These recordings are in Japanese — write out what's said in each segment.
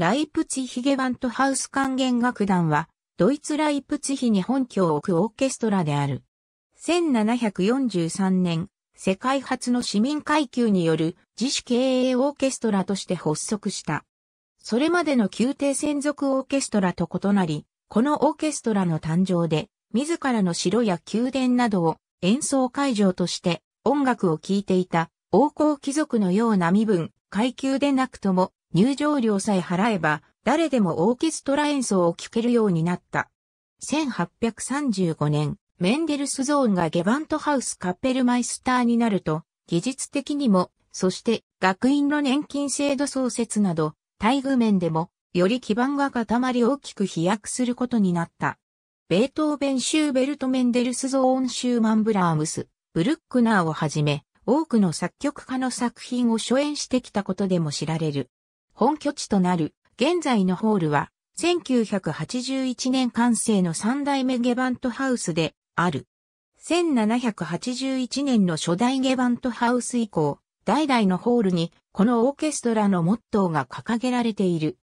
ライプチヒゲバントハウス管弦楽団は、ドイツライプチヒに本拠を置くオーケストラである。1743年、世界初の市民階級による自主経営オーケストラとして発足した。それまでの宮廷専属オーケストラと異なり、このオーケストラの誕生で、自らの城や宮殿などを演奏会場として音楽を聴いていた王侯貴族のような身分、階級でなくとも入場料さえ払えば、誰でもオーケストラ演奏を聴けるようになった。1835年、メンデルスゾーンがゲバントハウスカッペルマイスターになると、技術的にも、そして学院の年金制度創設など、待遇面でも、より基盤が固まり大きく飛躍することになった。ベートーベン・シューベルト・メンデルスゾーン・シューマン・ブラームス、ブルックナーをはじめ、多くの作曲家の作品を初演してきたことでも知られる。本拠地となる現在のホールは1981年完成の三代目ゲバントハウスである。1781年の初代ゲバントハウス以降、代々のホールにこのオーケストラのモットーが掲げられている。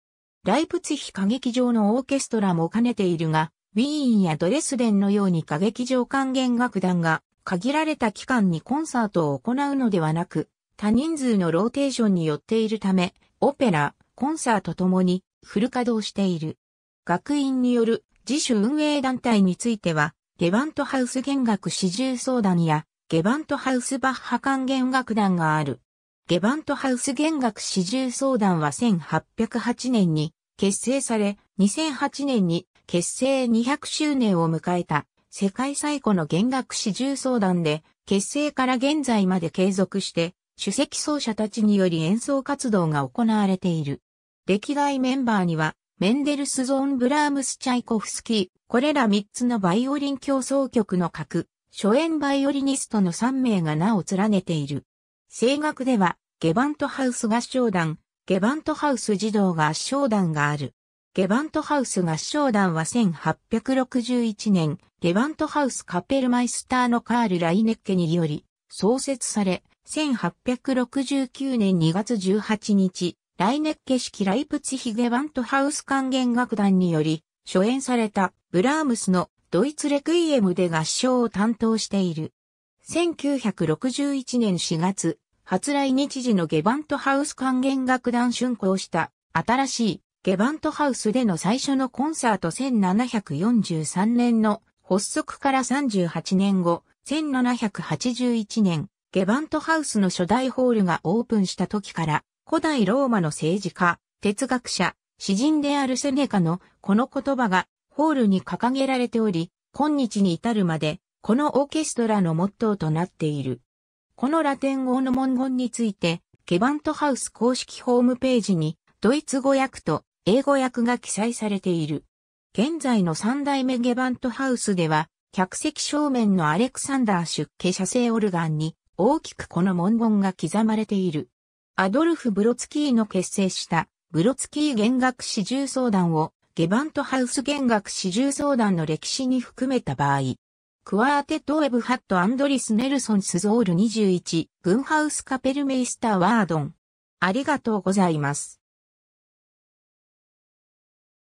ライプツヒ歌劇場のオーケストラも兼ねているが、ウィーンやドレスデンのように歌劇場管弦楽団が限られた期間にコンサートを行うのではなく、多人数のローテーションによっているため、オペラ、コンサートともにフル稼働している。学院による自主運営団体については、ゲバントハウス弦楽四終相談や、ゲバントハウスバッハ管弦楽団がある。ゲバントハウス弦楽四終相談は1808年に結成され、2008年に結成200周年を迎えた世界最古の弦楽四終相談で、結成から現在まで継続して主席奏者たちにより演奏活動が行われている。歴代メンバーには、メンデルスゾーン・ブラームス・チャイコフスキー、これら3つのバイオリン競争曲の各、初演バイオリニストの3名が名を連ねている。声楽では、ゲバントハウス合唱団、ゲバントハウス児童合唱団がある。ゲバントハウス合唱団は1861年、ゲバントハウスカペルマイスターのカール・ライネッケにより創設され、1869年2月18日、ライネッケ式ライプツヒゲバントハウス管弦楽団により、初演されたブラームスのドイツレクイエムで合唱を担当している。1961年4月、初来日時のゲバントハウス管弦楽団竣工した新しいゲバントハウスでの最初のコンサート1743年の発足から38年後、1781年、ゲバントハウスの初代ホールがオープンした時から、古代ローマの政治家、哲学者、詩人であるセネカのこの言葉がホールに掲げられており、今日に至るまで、このオーケストラのモットーとなっている。このラテン語の文言について、ゲバントハウス公式ホームページに、ドイツ語訳と英語訳が記載されている。現在の三代目ゲバントハウスでは、客席正面のアレクサンダー出家社製オルガンに、大きくこの文言が刻まれている。アドルフ・ブロツキーの結成したブロツキー弦楽四重奏団をゲバントハウス弦楽四重奏団の歴史に含めた場合、クワーテット・ーエブ・ハット・アンドリス・ネルソン・スゾール21、グンハウス・カペルメイスター・ワードン。ありがとうございます。